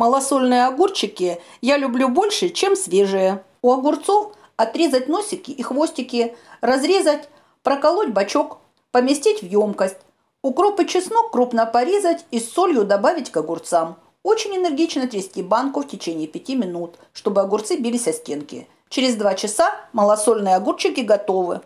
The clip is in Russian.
Малосольные огурчики я люблю больше, чем свежие. У огурцов отрезать носики и хвостики, разрезать, проколоть бачок, поместить в емкость. Укроп и чеснок крупно порезать и с солью добавить к огурцам. Очень энергично трясти банку в течение 5 минут, чтобы огурцы бились о стенки. Через 2 часа малосольные огурчики готовы.